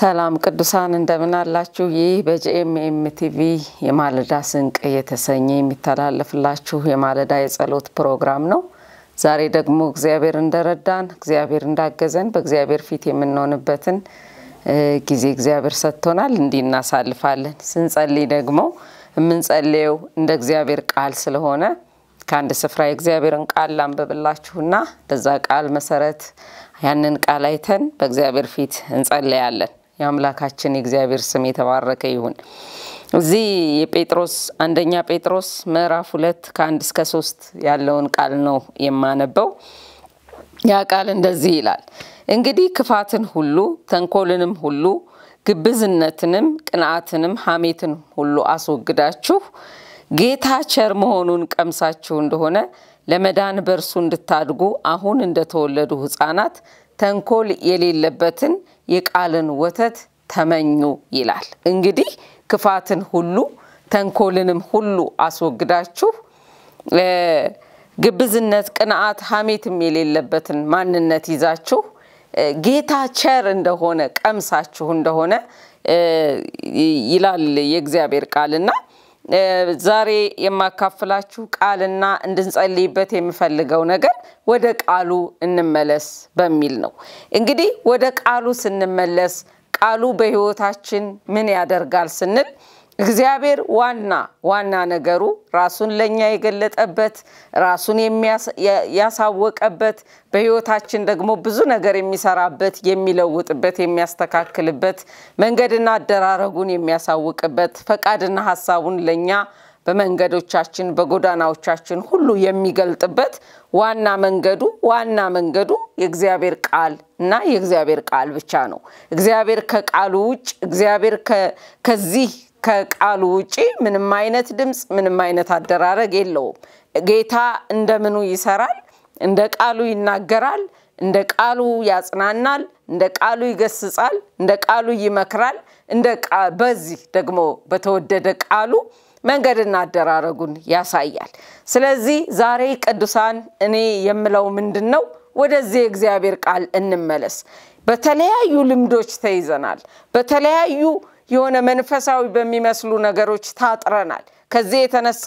ሰላም ቅዱሳን እንደምን አላችሁ? ይህ በጂኤምኤም ቲቪ የማለዳ ስንቅ የተሰኘ የሚተላለፍላችሁ የማለዳ የጸሎት ፕሮግራም ነው። ዛሬ ደግሞ እግዚአብሔር እንደረዳን፣ እግዚአብሔር እንዳገዘን፣ በእግዚአብሔር ፊት የምንሆንበትን ጊዜ እግዚአብሔር ሰጥቶናል። እንዲህ እናሳልፋለን። ስንጸልይ ደግሞ የምንጸልየው እንደ እግዚአብሔር ቃል ስለሆነ ከአንድ ስፍራ የእግዚአብሔርን ቃል ላንብብላችሁና በዛ ቃል መሰረት ያንን ቃል አይተን በእግዚአብሔር ፊት እንጸለያለን። የአምላካችን የእግዚአብሔር ስም የተባረከ ይሁን። እዚህ የጴጥሮስ አንደኛ ጴጥሮስ ምዕራፍ ሁለት ከአንድ እስከ ሶስት ያለውን ቃል ነው የማነበው። ያ ቃል እንደዚህ ይላል፣ እንግዲህ ክፋትን ሁሉ ተንኮልንም ሁሉ ግብዝነትንም ቅንዓትንም ሐሜትን ሁሉ አስወግዳችሁ ጌታ ቸር መሆኑን ቀምሳችሁ እንደሆነ ለመዳን በእርሱ እንድታድጉ አሁን እንደተወለዱ ሕፃናት ተንኮል የሌለበትን የቃልን ወተት ተመኙ ይላል። እንግዲህ ክፋትን ሁሉ ተንኮልንም ሁሉ አስወግዳችሁ ግብዝነት፣ ቅንዓት፣ ሐሜትም የሌለበትን ማንነት ይዛችሁ ጌታ ቸር እንደሆነ ቀምሳችሁ እንደሆነ ይላል የእግዚአብሔር ቃልና ዛሬ የማካፍላችሁ ቃልና እንድንጸልይበት የምፈልገው ነገር ወደ ቃሉ እንመለስ በሚል ነው። እንግዲህ ወደ ቃሉ ስንመለስ ቃሉ በህይወታችን ምን ያደርጋል ስንል እግዚአብሔር ዋና ዋና ነገሩ ራሱን ለእኛ የገለጠበት ራሱን ያሳወቀበት በህይወታችን ደግሞ ብዙ ነገር የሚሰራበት የሚለውጥበት የሚያስተካክልበት መንገድና አደራረጉን የሚያሳውቅበት ፈቃድና ሀሳቡን ለእኛ በመንገዶቻችን በጎዳናዎቻችን ሁሉ የሚገልጥበት ዋና መንገዱ ዋና መንገዱ የእግዚአብሔር ቃል እና የእግዚአብሔር ቃል ብቻ ነው። እግዚአብሔር ከቃሉ ውጭ እግዚአብሔር ከዚህ ከቃሉ ውጪ ምንም አይነት ድምፅ፣ ምንም አይነት አደራረግ የለውም። ጌታ እንደምኑ ይሰራል፣ እንደ ቃሉ ይናገራል፣ እንደ ቃሉ ያጽናናል፣ እንደ ቃሉ ይገስጻል፣ እንደ ቃሉ ይመክራል። እንደ በዚህ ደግሞ በተወደደ ቃሉ መንገድና አደራረጉን ያሳያል። ስለዚህ ዛሬ ቅዱሳን እኔ የምለው ምንድን ነው? ወደዚህ የእግዚአብሔር ቃል እንመለስ። በተለያዩ ልምዶች ተይዘናል። በተለያዩ የሆነ መንፈሳዊ በሚመስሉ ነገሮች ታጥረናል። ከዚህ የተነሳ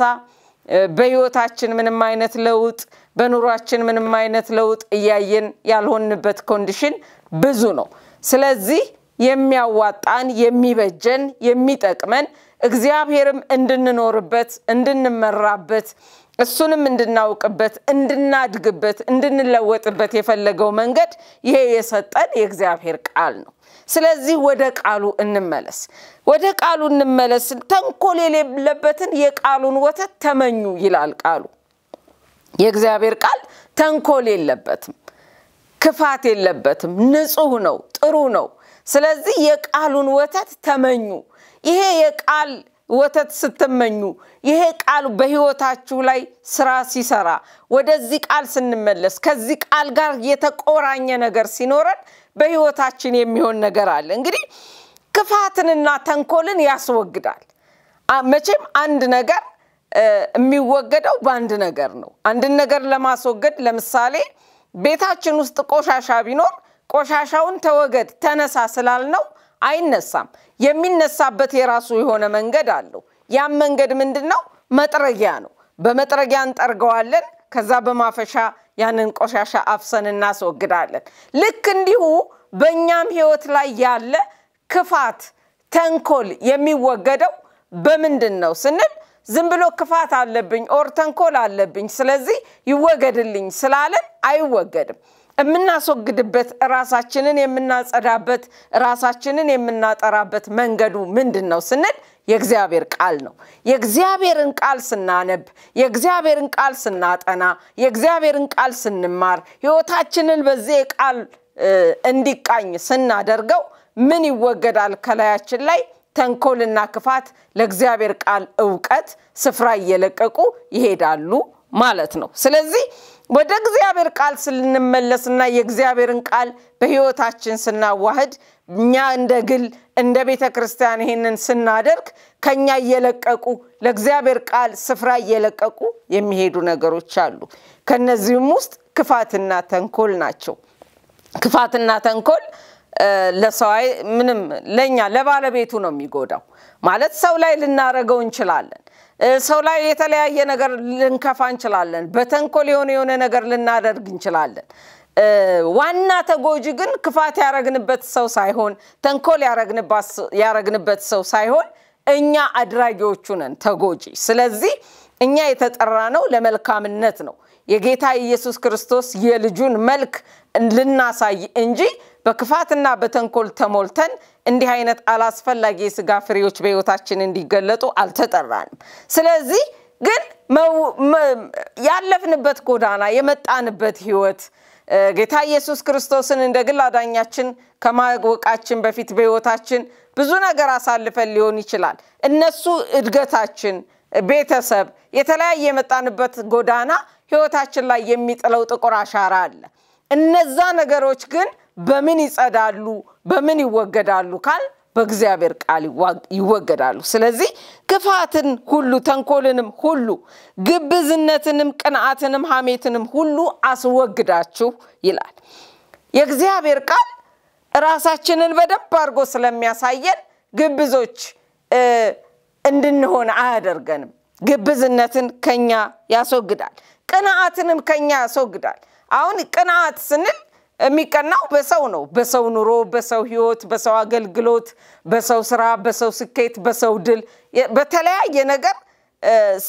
በህይወታችን ምንም አይነት ለውጥ በኑሯችን ምንም አይነት ለውጥ እያየን ያልሆንበት ኮንዲሽን ብዙ ነው። ስለዚህ የሚያዋጣን የሚበጀን የሚጠቅመን እግዚአብሔርም እንድንኖርበት እንድንመራበት እሱንም እንድናውቅበት እንድናድግበት እንድንለወጥበት የፈለገው መንገድ ይሄ የሰጠን የእግዚአብሔር ቃል ነው። ስለዚህ ወደ ቃሉ እንመለስ። ወደ ቃሉ እንመለስ። ተንኮል የሌለበትን የቃሉን ወተት ተመኙ ይላል ቃሉ። የእግዚአብሔር ቃል ተንኮል የለበትም፣ ክፋት የለበትም፣ ንጹህ ነው፣ ጥሩ ነው። ስለዚህ የቃሉን ወተት ተመኙ። ይሄ የቃል ወተት ስትመኙ ይሄ ቃል በህይወታችሁ ላይ ስራ ሲሰራ ወደዚህ ቃል ስንመለስ ከዚህ ቃል ጋር የተቆራኘ ነገር ሲኖረን በህይወታችን የሚሆን ነገር አለ። እንግዲህ ክፋትንና ተንኮልን ያስወግዳል። መቼም አንድ ነገር የሚወገደው በአንድ ነገር ነው። አንድን ነገር ለማስወገድ ለምሳሌ ቤታችን ውስጥ ቆሻሻ ቢኖር ቆሻሻውን ተወገድ ተነሳ ስላልነው አይነሳም። የሚነሳበት የራሱ የሆነ መንገድ አለው። ያም መንገድ ምንድን ነው? መጥረጊያ ነው። በመጥረጊያ እንጠርገዋለን። ከዛ በማፈሻ ያንን ቆሻሻ አፍሰን እናስወግዳለን። ልክ እንዲሁ በእኛም ህይወት ላይ ያለ ክፋት፣ ተንኮል የሚወገደው በምንድን ነው ስንል ዝም ብሎ ክፋት አለብኝ ኦር ተንኮል አለብኝ ስለዚህ ይወገድልኝ ስላለን አይወገድም። የምናስወግድበት ራሳችንን የምናጸዳበት ራሳችንን የምናጠራበት መንገዱ ምንድን ነው ስንል የእግዚአብሔር ቃል ነው። የእግዚአብሔርን ቃል ስናነብ፣ የእግዚአብሔርን ቃል ስናጠና፣ የእግዚአብሔርን ቃል ስንማር፣ ህይወታችንን በዚህ ቃል እንዲቃኝ ስናደርገው ምን ይወገዳል ከላያችን ላይ ተንኮልና ክፋት ለእግዚአብሔር ቃል እውቀት ስፍራ እየለቀቁ ይሄዳሉ ማለት ነው። ስለዚህ ወደ እግዚአብሔር ቃል ስንመለስና የእግዚአብሔርን ቃል በህይወታችን ስናዋህድ እኛ እንደ ግል እንደ ቤተ ክርስቲያን ይህንን ስናደርግ ከኛ እየለቀቁ ለእግዚአብሔር ቃል ስፍራ እየለቀቁ የሚሄዱ ነገሮች አሉ። ከነዚህም ውስጥ ክፋትና ተንኮል ናቸው። ክፋትና ተንኮል ለሰው ምንም ለእኛ ለባለቤቱ ነው የሚጎዳው። ማለት ሰው ላይ ልናረገው እንችላለን። ሰው ላይ የተለያየ ነገር ልንከፋ እንችላለን። በተንኮል የሆነ የሆነ ነገር ልናደርግ እንችላለን። ዋና ተጎጂ ግን ክፋት ያረግንበት ሰው ሳይሆን ተንኮል ያረግንበት ሰው ሳይሆን እኛ አድራጊዎቹ ነን ተጎጂ። ስለዚህ እኛ የተጠራ ነው ለመልካምነት ነው። የጌታ ኢየሱስ ክርስቶስ የልጁን መልክ ልናሳይ እንጂ በክፋትና በተንኮል ተሞልተን እንዲህ አይነት አላስፈላጊ የስጋ ፍሬዎች በሕይወታችን እንዲገለጡ አልተጠራንም። ስለዚህ ግን ያለፍንበት ጎዳና የመጣንበት ህይወት ጌታ ኢየሱስ ክርስቶስን እንደ ግል አዳኛችን ከማወቃችን በፊት በህይወታችን ብዙ ነገር አሳልፈን ሊሆን ይችላል። እነሱ እድገታችን፣ ቤተሰብ፣ የተለያየ የመጣንበት ጎዳና ህይወታችን ላይ የሚጥለው ጥቁር አሻራ አለ። እነዛ ነገሮች ግን በምን ይጸዳሉ፣ በምን ይወገዳሉ ካል በእግዚአብሔር ቃል ይወገዳሉ። ስለዚህ ክፋትን ሁሉ ተንኮልንም ሁሉ ግብዝነትንም ቅንአትንም ሐሜትንም ሁሉ አስወግዳችሁ ይላል። የእግዚአብሔር ቃል ራሳችንን በደንብ አድርጎ ስለሚያሳየን ግብዞች እንድንሆን አያደርገንም። ግብዝነትን ከኛ ያስወግዳል። ቅንአትንም ከኛ ያስወግዳል። አሁን ቅንአት ስንል የሚቀናው በሰው ነው። በሰው ኑሮ፣ በሰው ህይወት፣ በሰው አገልግሎት፣ በሰው ስራ፣ በሰው ስኬት፣ በሰው ድል፣ በተለያየ ነገር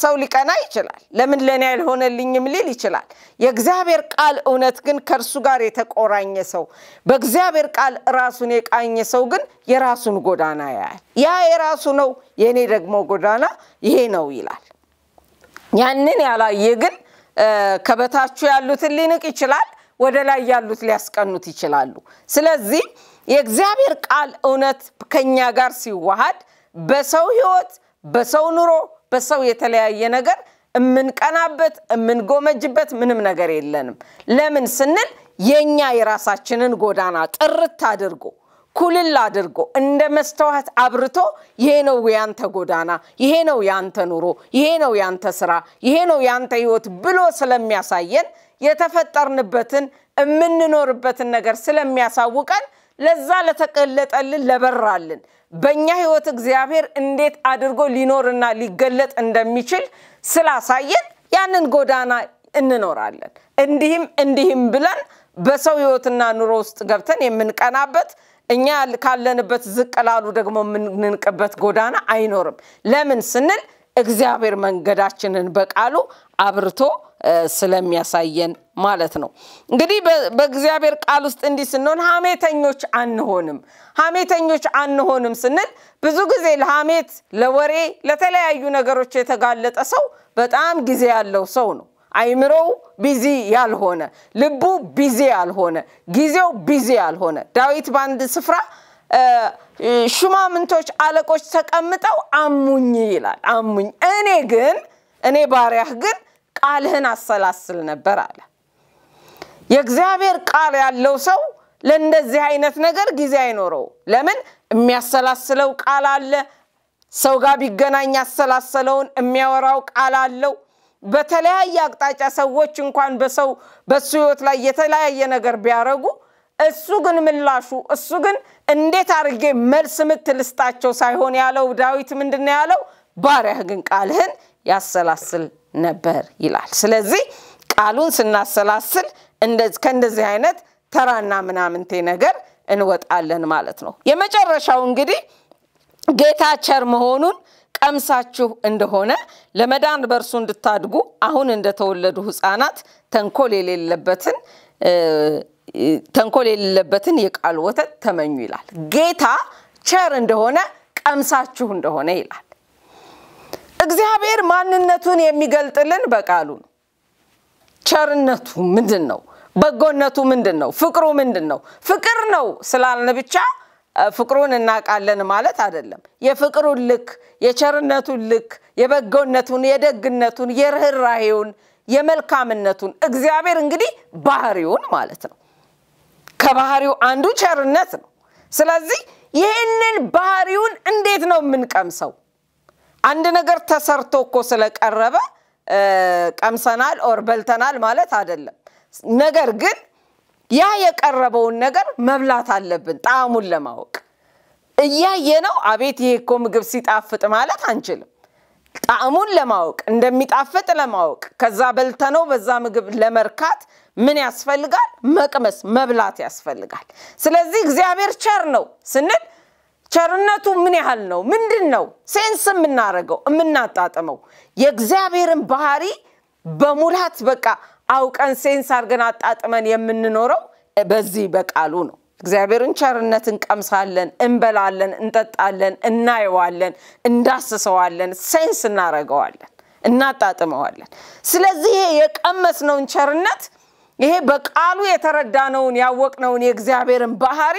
ሰው ሊቀና ይችላል። ለምን ለእኔ አልሆነልኝም ሊል ይችላል። የእግዚአብሔር ቃል እውነት ግን ከእርሱ ጋር የተቆራኘ ሰው፣ በእግዚአብሔር ቃል ራሱን የቃኘ ሰው ግን የራሱን ጎዳና ያያል። ያ የራሱ ነው፣ የእኔ ደግሞ ጎዳና ይሄ ነው ይላል። ያንን ያላየ ግን ከበታችሁ ያሉትን ሊንቅ ይችላል። ወደ ላይ ያሉት ሊያስቀኑት ይችላሉ። ስለዚህ የእግዚአብሔር ቃል እውነት ከኛ ጋር ሲዋሃድ በሰው ህይወት፣ በሰው ኑሮ፣ በሰው የተለያየ ነገር እምንቀናበት እምንጎመጅበት ምንም ነገር የለንም። ለምን ስንል የእኛ የራሳችንን ጎዳና ጥርት አድርጎ ኩልል አድርጎ እንደ መስተዋት አብርቶ ይሄ ነው ያንተ ጎዳና፣ ይሄ ነው ያንተ ኑሮ፣ ይሄ ነው ያንተ ስራ፣ ይሄ ነው ያንተ ህይወት ብሎ ስለሚያሳየን የተፈጠርንበትን የምንኖርበትን ነገር ስለሚያሳውቀን ለዛ ለተገለጠልን ለበራልን በእኛ ህይወት እግዚአብሔር እንዴት አድርጎ ሊኖርና ሊገለጥ እንደሚችል ስላሳየን ያንን ጎዳና እንኖራለን። እንዲህም እንዲህም ብለን በሰው ህይወትና ኑሮ ውስጥ ገብተን የምንቀናበት እኛ ካለንበት ዝቅላሉ ደግሞ የምንንቅበት ጎዳና አይኖርም። ለምን ስንል እግዚአብሔር መንገዳችንን በቃሉ አብርቶ ስለሚያሳየን ማለት ነው። እንግዲህ በእግዚአብሔር ቃል ውስጥ እንዲህ ስንሆን ሀሜተኞች አንሆንም። ሀሜተኞች አንሆንም ስንል ብዙ ጊዜ ለሀሜት፣ ለወሬ፣ ለተለያዩ ነገሮች የተጋለጠ ሰው በጣም ጊዜ ያለው ሰው ነው። አይምሮው ቢዚ ያልሆነ፣ ልቡ ቢዚ ያልሆነ፣ ጊዜው ቢዚ ያልሆነ ዳዊት በአንድ ስፍራ ሹማምንቶች፣ አለቆች ተቀምጠው አሙኝ ይላል። አሙኝ እኔ ግን እኔ ባሪያህ ግን ቃልህን አሰላስል ነበር አለ። የእግዚአብሔር ቃል ያለው ሰው ለእንደዚህ አይነት ነገር ጊዜ አይኖረው። ለምን? የሚያሰላስለው ቃል አለ። ሰው ጋር ቢገናኝ ያሰላሰለውን የሚያወራው ቃል አለው። በተለያየ አቅጣጫ ሰዎች እንኳን በሰው በሱ ህይወት ላይ የተለያየ ነገር ቢያረጉ እሱ ግን ምላሹ እሱ ግን እንዴት አድርጌ መልስ ምትልስጣቸው ሳይሆን ያለው ዳዊት ምንድን ያለው? ባሪያህ ግን ቃልህን ያሰላስል ነበር ይላል። ስለዚህ ቃሉን ስናሰላስል ከእንደዚህ አይነት ተራና ምናምንቴ ነገር እንወጣለን ማለት ነው። የመጨረሻው እንግዲህ ጌታ ቸር መሆኑን ቀምሳችሁ እንደሆነ ለመዳን በእርሱ እንድታድጉ አሁን እንደተወለዱ ህፃናት ተንኮል የሌለበትን ተንኮል የሌለበትን የቃል ወተት ተመኙ ይላል። ጌታ ቸር እንደሆነ ቀምሳችሁ እንደሆነ ይላል። እግዚአብሔር ማንነቱን የሚገልጥልን በቃሉ ነው። ቸርነቱ ምንድን ነው? በጎነቱ ምንድን ነው? ፍቅሩ ምንድን ነው? ፍቅር ነው ስላልን ብቻ ፍቅሩን እናውቃለን ማለት አይደለም። የፍቅሩን ልክ፣ የቸርነቱን ልክ፣ የበጎነቱን፣ የደግነቱን፣ የርኅራሄውን፣ የመልካምነቱን እግዚአብሔር እንግዲህ ባህሪውን ማለት ነው። ከባህሪው አንዱ ቸርነት ነው። ስለዚህ ይህንን ባህሪውን እንዴት ነው የምንቀምሰው? አንድ ነገር ተሰርቶ እኮ ስለቀረበ ቀምሰናል ኦር በልተናል ማለት አይደለም። ነገር ግን ያ የቀረበውን ነገር መብላት አለብን ጣዕሙን ለማወቅ። እያየ ነው አቤት ይሄ እኮ ምግብ ሲጣፍጥ ማለት አንችልም። ጣዕሙን ለማወቅ እንደሚጣፍጥ ለማወቅ ከዛ በልተነው በዛ ምግብ ለመርካት ምን ያስፈልጋል? መቅመስ መብላት ያስፈልጋል። ስለዚህ እግዚአብሔር ቸር ነው ስንል ቸርነቱ ምን ያህል ነው? ምንድን ነው ሴንስ የምናደርገው የምናጣጥመው? የእግዚአብሔርን ባህሪ በሙላት በቃ አውቀን ሴንስ አድርገን አጣጥመን የምንኖረው በዚህ በቃሉ ነው። እግዚአብሔርን ቸርነት እንቀምሳለን፣ እንበላለን፣ እንጠጣለን፣ እናየዋለን፣ እንዳስሰዋለን፣ ሴንስ እናረገዋለን እናጣጥመዋለን። ስለዚህ ይሄ የቀመስነውን ቸርነት ይሄ በቃሉ የተረዳነውን ያወቅነውን የእግዚአብሔርን ባህሪ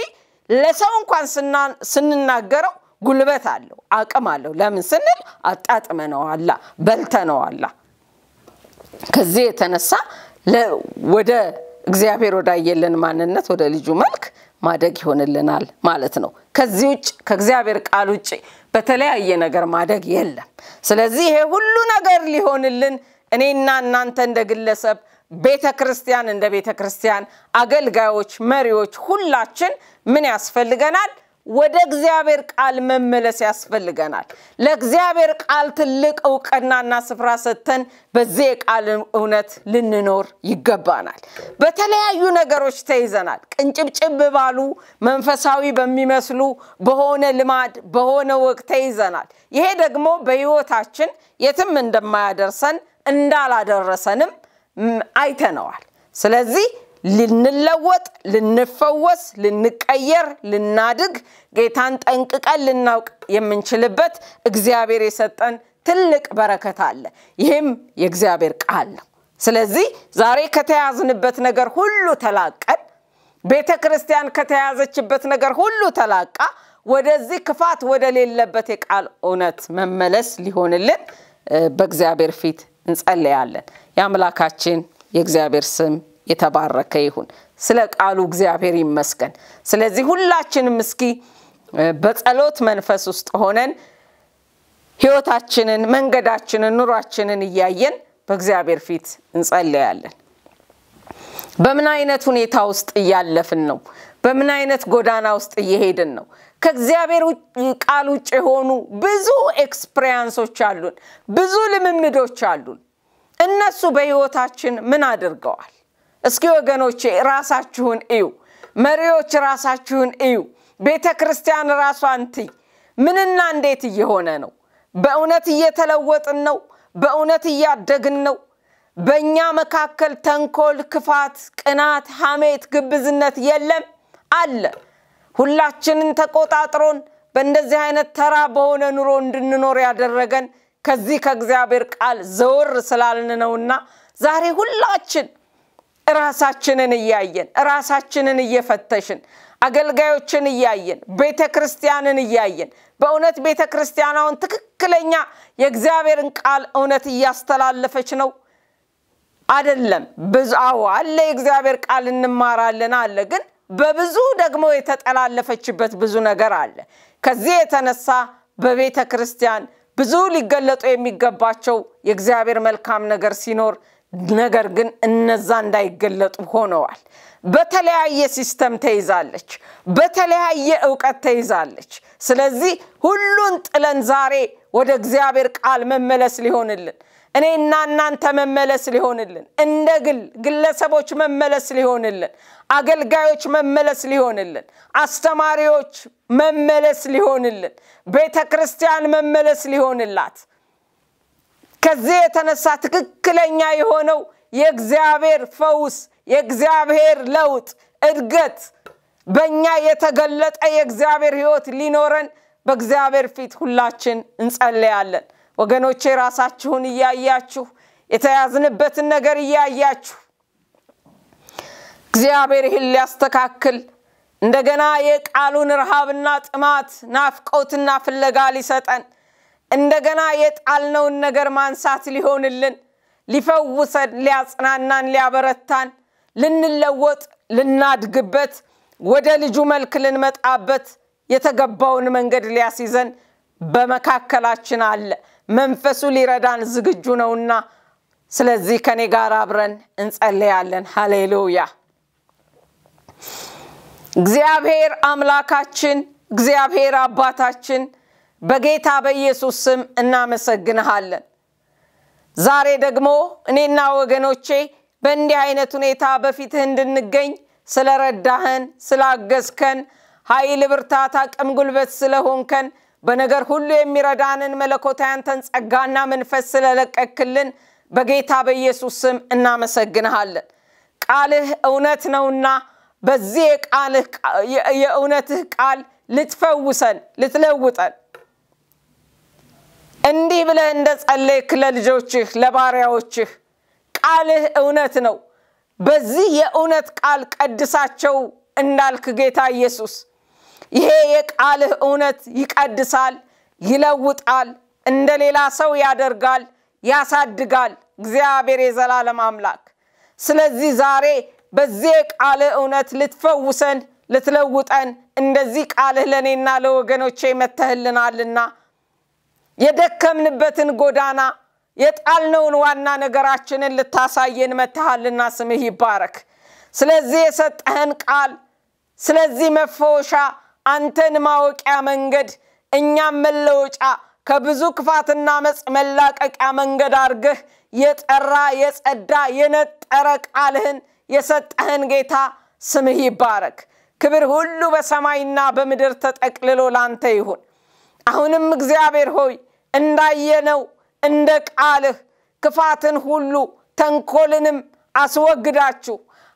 ለሰው እንኳን ስንናገረው ጉልበት አለው፣ አቅም አለው። ለምን ስንል አጣጥመነዋላ፣ በልተነዋላ። ከዚህ የተነሳ ወደ እግዚአብሔር ወዳየለን ማንነት ወደ ልጁ መልክ ማደግ ይሆንልናል ማለት ነው። ከዚህ ውጭ ከእግዚአብሔር ቃል ውጭ በተለያየ ነገር ማደግ የለም። ስለዚህ ይሄ ሁሉ ነገር ሊሆንልን እኔና እናንተ እንደ ግለሰብ ቤተ ክርስቲያን እንደ ቤተ ክርስቲያን አገልጋዮች፣ መሪዎች ሁላችን ምን ያስፈልገናል? ወደ እግዚአብሔር ቃል መመለስ ያስፈልገናል። ለእግዚአብሔር ቃል ትልቅ እውቅናና ስፍራ ሰጥተን በዚህ የቃል እውነት ልንኖር ይገባናል። በተለያዩ ነገሮች ተይዘናል። ቅንጭብጭብ ባሉ መንፈሳዊ በሚመስሉ በሆነ ልማድ፣ በሆነ ወቅት ተይዘናል። ይሄ ደግሞ በህይወታችን የትም እንደማያደርሰን እንዳላደረሰንም አይተነዋል። ስለዚህ ልንለወጥ፣ ልንፈወስ፣ ልንቀየር፣ ልናድግ ጌታን ጠንቅቀን ልናውቅ የምንችልበት እግዚአብሔር የሰጠን ትልቅ በረከት አለ። ይህም የእግዚአብሔር ቃል ነው። ስለዚህ ዛሬ ከተያዝንበት ነገር ሁሉ ተላቀን፣ ቤተ ክርስቲያን ከተያዘችበት ነገር ሁሉ ተላቃ ወደዚህ ክፋት ወደሌለበት የቃል እውነት መመለስ ሊሆንልን በእግዚአብሔር ፊት እንጸለያለን። የአምላካችን የእግዚአብሔር ስም የተባረከ ይሁን። ስለ ቃሉ እግዚአብሔር ይመስገን። ስለዚህ ሁላችንም እስኪ በጸሎት መንፈስ ውስጥ ሆነን ህይወታችንን፣ መንገዳችንን፣ ኑሯችንን እያየን በእግዚአብሔር ፊት እንጸለያለን። በምን አይነት ሁኔታ ውስጥ እያለፍን ነው? በምን አይነት ጎዳና ውስጥ እየሄድን ነው? ከእግዚአብሔር ቃል ውጭ የሆኑ ብዙ ኤክስፕሪያንሶች አሉን፣ ብዙ ልምምዶች አሉን። እነሱ በህይወታችን ምን አድርገዋል? እስኪ ወገኖቼ ራሳችሁን እዩ። መሪዎች ራሳችሁን እዩ። ቤተ ክርስቲያን ራሷን ትይ። ምንና እንዴት እየሆነ ነው? በእውነት እየተለወጥን ነው? በእውነት እያደግን ነው? በእኛ መካከል ተንኮል፣ ክፋት፣ ቅናት፣ ሐሜት፣ ግብዝነት የለም አለ። ሁላችንን ተቆጣጥሮን በእንደዚህ አይነት ተራ በሆነ ኑሮ እንድንኖር ያደረገን ከዚህ ከእግዚአብሔር ቃል ዘወር ስላልን ነውና ዛሬ ሁላችን ራሳችንን እያየን ራሳችንን እየፈተሽን አገልጋዮችን እያየን ቤተ ክርስቲያንን እያየን በእውነት ቤተ ክርስቲያናውን ትክክለኛ የእግዚአብሔርን ቃል እውነት እያስተላለፈች ነው አደለም። ብዙ አለ የእግዚአብሔር ቃል እንማራለን አለ፣ ግን በብዙ ደግሞ የተጠላለፈችበት ብዙ ነገር አለ። ከዚህ የተነሳ በቤተ ክርስቲያን ብዙ ሊገለጡ የሚገባቸው የእግዚአብሔር መልካም ነገር ሲኖር ነገር ግን እነዛ እንዳይገለጡ ሆነዋል። በተለያየ ሲስተም ተይዛለች፣ በተለያየ እውቀት ተይዛለች። ስለዚህ ሁሉን ጥለን ዛሬ ወደ እግዚአብሔር ቃል መመለስ ሊሆንልን እኔና እናንተ መመለስ ሊሆንልን፣ እንደ ግል ግለሰቦች መመለስ ሊሆንልን፣ አገልጋዮች መመለስ ሊሆንልን፣ አስተማሪዎች መመለስ ሊሆንልን፣ ቤተ ክርስቲያን መመለስ ሊሆንላት ከዚህ የተነሳ ትክክለኛ የሆነው የእግዚአብሔር ፈውስ፣ የእግዚአብሔር ለውጥ፣ እድገት በእኛ የተገለጠ የእግዚአብሔር ህይወት ሊኖረን በእግዚአብሔር ፊት ሁላችን እንጸለያለን። ወገኖቼ ራሳችሁን እያያችሁ የተያዝንበትን ነገር እያያችሁ እግዚአብሔር ይህን ሊያስተካክል እንደገና የቃሉን ረሃብና ጥማት ናፍቆትና ፍለጋ ሊሰጠን እንደገና የጣልነውን ነገር ማንሳት ሊሆንልን፣ ሊፈውሰን፣ ሊያጽናናን፣ ሊያበረታን፣ ልንለወጥ፣ ልናድግበት፣ ወደ ልጁ መልክ ልንመጣበት የተገባውን መንገድ ሊያስይዘን በመካከላችን አለ። መንፈሱ ሊረዳን ዝግጁ ነውና፣ ስለዚህ ከኔ ጋር አብረን እንጸለያለን። ሃሌሉያ። እግዚአብሔር አምላካችን፣ እግዚአብሔር አባታችን በጌታ በኢየሱስ ስም እናመሰግንሃለን። ዛሬ ደግሞ እኔና ወገኖቼ በእንዲህ አይነት ሁኔታ በፊትህ እንድንገኝ ስለረዳህን፣ ስላገዝከን፣ ኃይል፣ ብርታት፣ አቅም፣ ጉልበት ስለሆንከን በነገር ሁሉ የሚረዳንን መለኮታዊ አንተን ጸጋና መንፈስ ስለለቀክልን በጌታ በኢየሱስ ስም እናመሰግንሃለን። ቃልህ እውነት ነውና በዚህ የእውነትህ ቃል ልትፈውሰን ልትለውጠን እንዲህ ብለህ እንደ ጸለይክ ለልጆችህ ለባሪያዎችህ ቃልህ እውነት ነው። በዚህ የእውነት ቃል ቀድሳቸው እንዳልክ ጌታ ኢየሱስ ይሄ የቃልህ እውነት ይቀድሳል፣ ይለውጣል፣ እንደ ሌላ ሰው ያደርጋል፣ ያሳድጋል። እግዚአብሔር የዘላለም አምላክ። ስለዚህ ዛሬ በዚህ የቃልህ እውነት ልትፈውሰን፣ ልትለውጠን እንደዚህ ቃልህ ለእኔና ለወገኖቼ መተህልናልና የደከምንበትን ጎዳና የጣልነውን ዋና ነገራችንን ልታሳየን መትሃልና ስምህ ይባረክ። ስለዚህ የሰጠህን ቃል፣ ስለዚህ መፈወሻ፣ አንተን ማወቂያ መንገድ፣ እኛም መለወጫ ከብዙ ክፋትና መጽ መላቀቂያ መንገድ አድርገህ የጠራ የጸዳ የነጠረ ቃልህን የሰጠህን ጌታ ስምህ ይባረክ። ክብር ሁሉ በሰማይና በምድር ተጠቅልሎ ላንተ ይሁን። አሁንም እግዚአብሔር ሆይ እንዳየነው እንደ ቃልህ ክፋትን ሁሉ ተንኮልንም አስወግዳችሁ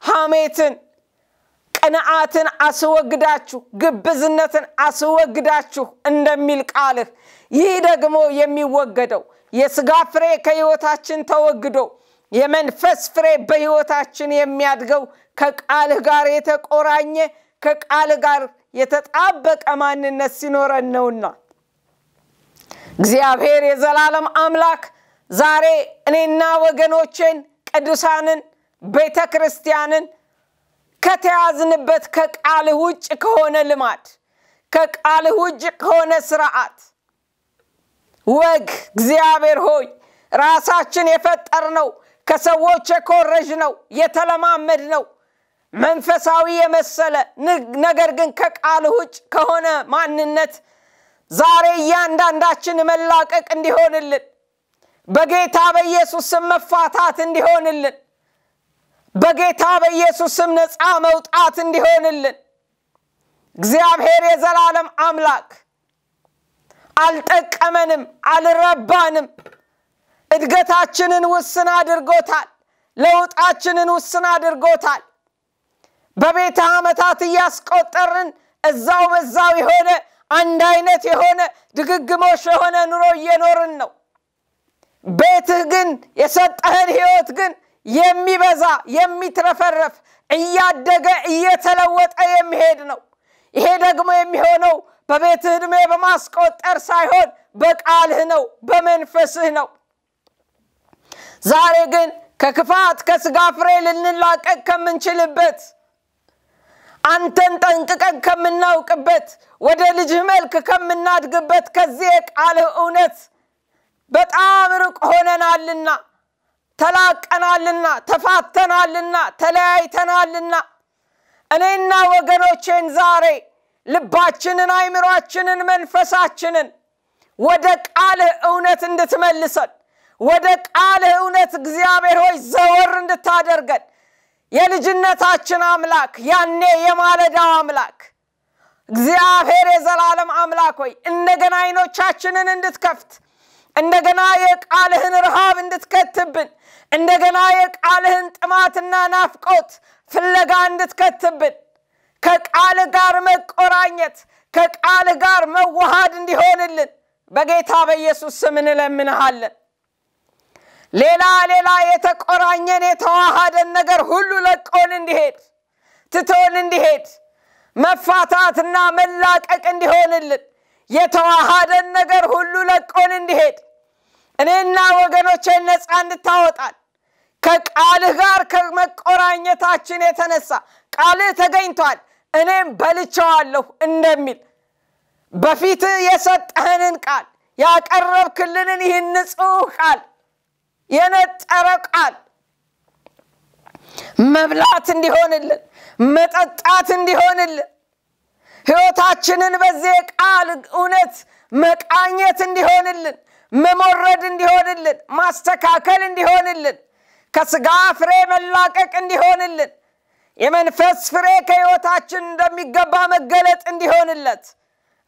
ሐሜትን ቅንዓትን አስወግዳችሁ ግብዝነትን አስወግዳችሁ እንደሚል ቃልህ ይህ ደግሞ የሚወገደው የስጋ ፍሬ ከሕይወታችን ተወግዶ የመንፈስ ፍሬ በሕይወታችን የሚያድገው ከቃልህ ጋር የተቆራኘ ከቃል ጋር የተጣበቀ ማንነት ሲኖረን ነውና እግዚአብሔር የዘላለም አምላክ ዛሬ እኔና ወገኖቼን ቅዱሳንን ቤተ ክርስቲያንን ከተያዝንበት ከቃልህ ውጭ ከሆነ ልማድ ከቃልህ ውጭ ከሆነ ስርዓት ወግ እግዚአብሔር ሆይ ራሳችን የፈጠር ነው ከሰዎች የኮረዥ ነው የተለማመድ ነው መንፈሳዊ የመሰለ ነገር ግን ከቃል ውጭ ከሆነ ማንነት ዛሬ እያንዳንዳችን መላቀቅ እንዲሆንልን በጌታ በኢየሱስ ስም መፋታት እንዲሆንልን በጌታ በኢየሱስ ስም ነፃ መውጣት እንዲሆንልን እግዚአብሔር የዘላለም አምላክ አልጠቀመንም፣ አልረባንም። እድገታችንን ውስን አድርጎታል። ለውጣችንን ውስን አድርጎታል። በቤተ ዓመታት እያስቆጠርን እዛው በዛው የሆነ አንድ አይነት የሆነ ድግግሞሽ የሆነ ኑሮ እየኖርን ነው ቤትህ ግን የሰጠህን ህይወት ግን የሚበዛ የሚትረፈረፍ እያደገ እየተለወጠ የሚሄድ ነው ይሄ ደግሞ የሚሆነው በቤትህ ዕድሜ በማስቆጠር ሳይሆን በቃልህ ነው በመንፈስህ ነው ዛሬ ግን ከክፋት ከስጋ ፍሬ ልንላቀቅ ከምንችልበት አንተን ጠንቅቀን ከምናውቅበት ወደ ልጅህ መልክ ከምናድግበት ከዚህ የቃልህ እውነት በጣም ርቅ ሆነናልና ተላቀናልና ተፋተናልና ተለያይተናልና እኔና ወገኖቼን ዛሬ ልባችንን አይምሯችንን መንፈሳችንን ወደ ቃልህ እውነት እንድትመልሰን ወደ ቃልህ እውነት እግዚአብሔር ሆይ ዘወር እንድታደርገን የልጅነታችን አምላክ ያኔ የማለዳው አምላክ እግዚአብሔር የዘላለም አምላክ ሆይ እንደገና አይኖቻችንን እንድትከፍት እንደገና የቃልህን ረሃብ እንድትከትብን እንደገና የቃልህን ጥማትና ናፍቆት ፍለጋ እንድትከትብን ከቃል ጋር መቆራኘት ከቃል ጋር መዋሃድ እንዲሆንልን በጌታ በኢየሱስ ስም እንለምንሃለን። ሌላ ሌላ የተቆራኘን የተዋሃደን ነገር ሁሉ ለቆን እንዲሄድ ትቶን እንዲሄድ መፋታትና መላቀቅ እንዲሆንልን የተዋሃደን ነገር ሁሉ ለቆን እንዲሄድ እኔና ወገኖቼን ነፃ እንድታወጣል ከቃልህ ጋር ከመቆራኘታችን የተነሳ ቃልህ ተገኝቷል እኔም በልቸዋለሁ እንደሚል በፊት የሰጠህንን ቃል ያቀረብክልንን ይህን ንጹሕ ቃል የነጠረ ቃል መብላት እንዲሆንልን፣ መጠጣት እንዲሆንልን፣ ህይወታችንን በዚህ ቃል እውነት መቃኘት እንዲሆንልን፣ መሞረድ እንዲሆንልን፣ ማስተካከል እንዲሆንልን፣ ከስጋ ፍሬ መላቀቅ እንዲሆንልን፣ የመንፈስ ፍሬ ከሕይወታችን እንደሚገባ መገለጥ እንዲሆንለት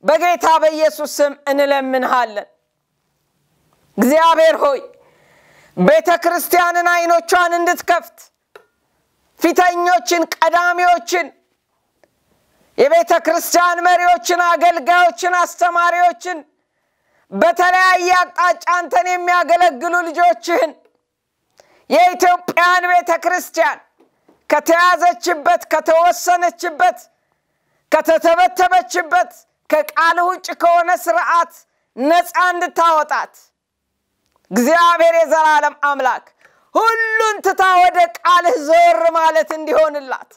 በጌታ በኢየሱስ ስም እንለምንሃለን። እግዚአብሔር ሆይ ቤተ ክርስቲያንን አይኖቿን እንድትከፍት ፊተኞችን፣ ቀዳሚዎችን፣ የቤተ ክርስቲያን መሪዎችን፣ አገልጋዮችን፣ አስተማሪዎችን በተለያየ አቅጣጫ አንተን የሚያገለግሉ ልጆችህን የኢትዮጵያን ቤተ ክርስቲያን ከተያዘችበት፣ ከተወሰነችበት፣ ከተተበተበችበት ከቃል ውጭ ከሆነ ስርዓት ነፃ እንድታወጣት እግዚአብሔር የዘላለም አምላክ ሁሉን ትታ ወደ ቃልህ ዞር ማለት እንዲሆንላት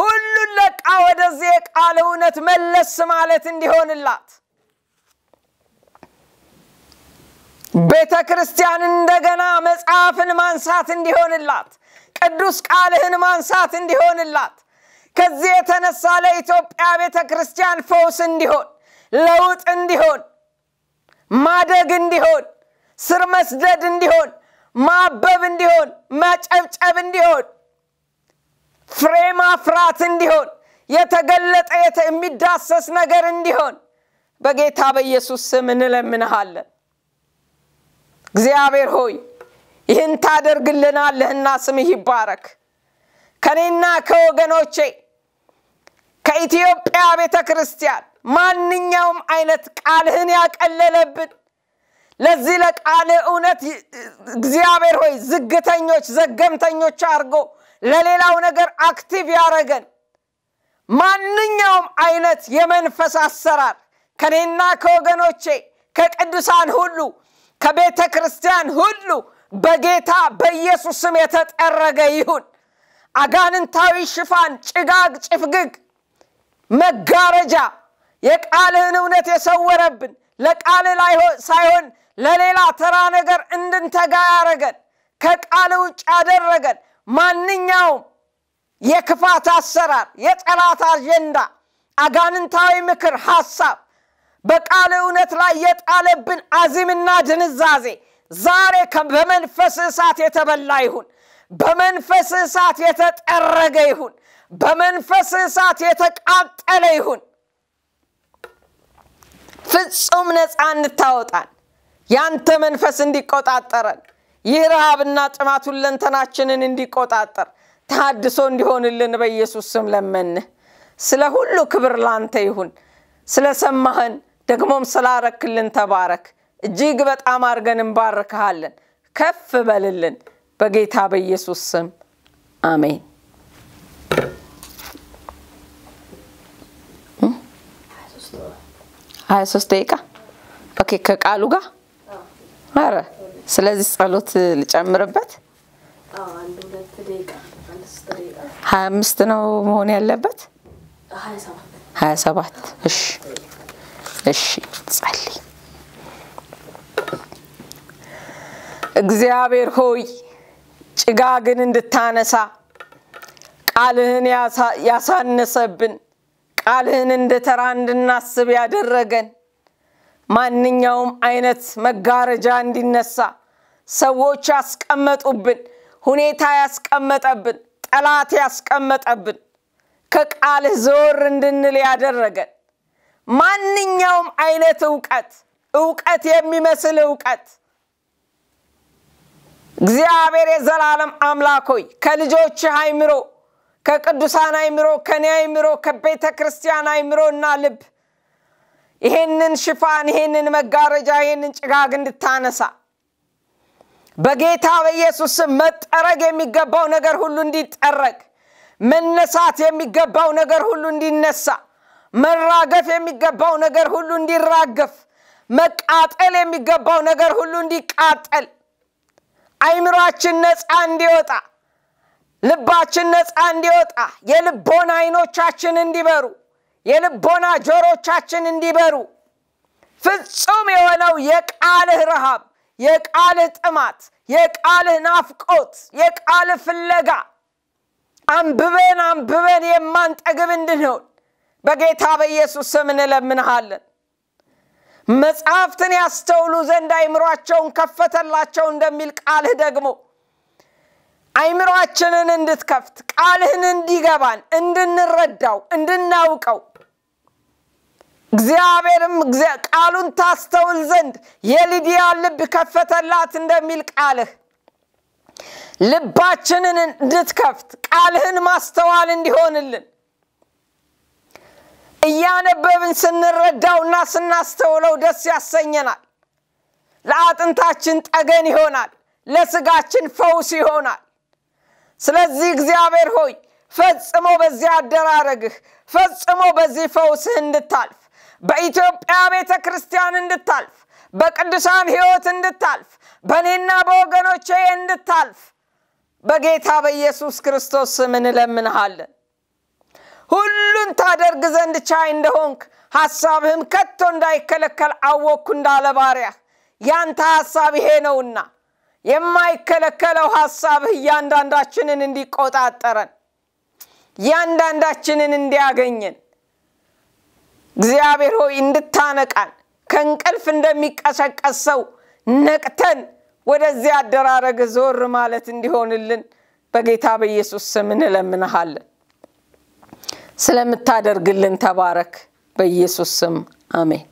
ሁሉን ለቃ ወደዚህ የቃል እውነት መለስ ማለት እንዲሆንላት ቤተ ክርስቲያን እንደገና መጽሐፍን ማንሳት እንዲሆንላት ቅዱስ ቃልህን ማንሳት እንዲሆንላት ከዚህ የተነሳ ለኢትዮጵያ ቤተ ክርስቲያን ፈውስ እንዲሆን ለውጥ እንዲሆን ማደግ እንዲሆን ስር መስደድ እንዲሆን፣ ማበብ እንዲሆን፣ መጨብጨብ እንዲሆን፣ ፍሬ ማፍራት እንዲሆን፣ የተገለጠ የሚዳሰስ ነገር እንዲሆን በጌታ በኢየሱስ ስም እንለምንሃለን። እግዚአብሔር ሆይ ይህን ታደርግልናለህና ስምህ ይባረክ። ከኔና ከወገኖቼ ከኢትዮጵያ ቤተ ክርስቲያን ማንኛውም አይነት ቃልህን ያቀለለብን ለዚህ ለቃል እውነት እግዚአብሔር ሆይ ዝግተኞች፣ ዘገምተኞች አድርጎ ለሌላው ነገር አክቲቭ ያደረገን ማንኛውም አይነት የመንፈስ አሰራር ከኔና ከወገኖቼ ከቅዱሳን ሁሉ ከቤተ ክርስቲያን ሁሉ በጌታ በኢየሱስ ስም የተጠረገ ይሁን። አጋንንታዊ ሽፋን፣ ጭጋግ፣ ጭፍግግ፣ መጋረጃ የቃልህን እውነት የሰወረብን ለቃል ሳይሆን ለሌላ ተራ ነገር እንድንተጋ ያረገን፣ ከቃል ውጭ ያደረገን ማንኛውም የክፋት አሰራር፣ የጠላት አጀንዳ፣ አጋንንታዊ ምክር፣ ሐሳብ በቃል እውነት ላይ የጣለብን አዚምና ድንዛዜ ዛሬ በመንፈስ እሳት የተበላ ይሁን። በመንፈስ እሳት የተጠረገ ይሁን። በመንፈስ እሳት የተቃጠለ ይሁን። ፍጹም ነፃ እንታወጣን ያንተ መንፈስ እንዲቆጣጠረን ይህ ረሃብና ጥማት ሁለንተናችንን እንዲቆጣጠር ታድሶ እንዲሆንልን በኢየሱስ ስም ለመንህ። ስለ ሁሉ ክብር ላንተ ይሁን። ስለሰማህን ደግሞም ስላረክልን ተባረክ። እጅግ በጣም አድርገን እንባርክሃለን። ከፍ በልልን። በጌታ በኢየሱስ ስም አሜን። ሀያ ሶስት ደቂቃ ኦኬ ከቃሉ ጋር ኧረ ስለዚህ ጸሎት ልጨምርበት። ሀያ አምስት ነው መሆን ያለበት። ሀያ ሰባት እሺ፣ እሺ ጸልይ። እግዚአብሔር ሆይ ጭጋግን እንድታነሳ ቃልህን ያሳነሰብን ቃልህን እንደ ተራ እንድናስብ ያደረገን ማንኛውም አይነት መጋረጃ እንዲነሳ ሰዎች ያስቀመጡብን፣ ሁኔታ ያስቀመጠብን፣ ጠላት ያስቀመጠብን፣ ከቃልህ ዞር እንድንል ያደረገን ማንኛውም አይነት እውቀት እውቀት የሚመስል እውቀት እግዚአብሔር የዘላለም አምላክ ሆይ አይምሮ ከቅዱሳን አይምሮ ከኔ አይምሮ ከቤተ ክርስቲያን አይምሮ እና ልብ ይሄንን ሽፋን፣ ይሄንን መጋረጃ፣ ይሄንን ጭጋግ እንድታነሳ በጌታ በኢየሱስ ስም መጠረግ የሚገባው ነገር ሁሉ እንዲጠረግ፣ መነሳት የሚገባው ነገር ሁሉ እንዲነሳ፣ መራገፍ የሚገባው ነገር ሁሉ እንዲራገፍ፣ መቃጠል የሚገባው ነገር ሁሉ እንዲቃጠል፣ አይምሯችን ነፃ እንዲወጣ፣ ልባችን ነፃ እንዲወጣ፣ የልቦን አይኖቻችን እንዲበሩ የልቦና ጆሮቻችን እንዲበሩ ፍጹም የሆነው የቃልህ ረሃብ፣ የቃልህ ጥማት፣ የቃልህ ናፍቆት፣ የቃልህ ፍለጋ አንብበን አንብበን የማንጠግብ እንድንሆን በጌታ በኢየሱስ ስም እንለምንሃለን። መጽሐፍትን ያስተውሉ ዘንድ አይምሯቸውን ከፈተላቸው እንደሚል ቃልህ ደግሞ አይምሯችንን እንድትከፍት ቃልህን እንዲገባን እንድንረዳው እንድናውቀው እግዚአብሔርም ቃሉን ታስተውል ዘንድ የሊዲያ ልብ ከፈተላት እንደሚል ቃልህ ልባችንን እንድትከፍት ቃልህን ማስተዋል እንዲሆንልን እያነበብን ስንረዳውና ስናስተውለው ደስ ያሰኘናል። ለአጥንታችን ጠገን ይሆናል፣ ለስጋችን ፈውስ ይሆናል። ስለዚህ እግዚአብሔር ሆይ ፈጽሞ በዚህ አደራረግህ ፈጽሞ በዚህ ፈውስህ እንድታልፍ በኢትዮጵያ ቤተ ክርስቲያን እንድታልፍ፣ በቅዱሳን ሕይወት እንድታልፍ፣ በእኔና በወገኖቼ እንድታልፍ በጌታ በኢየሱስ ክርስቶስ ስም እንለምንሃለን። ሁሉን ታደርግ ዘንድ ቻይ እንደሆንክ ሐሳብህም ከቶ እንዳይከለከል አወቅኩ እንዳለ ባሪያ ያንተ ሐሳብ ይሄ ነውና የማይከለከለው ሐሳብህ እያንዳንዳችንን እንዲቆጣጠረን እያንዳንዳችንን እንዲያገኘን እግዚአብሔር ሆይ እንድታነቃን ከእንቅልፍ እንደሚቀሰቀስ ሰው ነቅተን ወደዚህ አደራረግ ዞር ማለት እንዲሆንልን በጌታ በኢየሱስ ስም እንለምንሃለን። ስለምታደርግልን ተባረክ። በኢየሱስ ስም አሜን።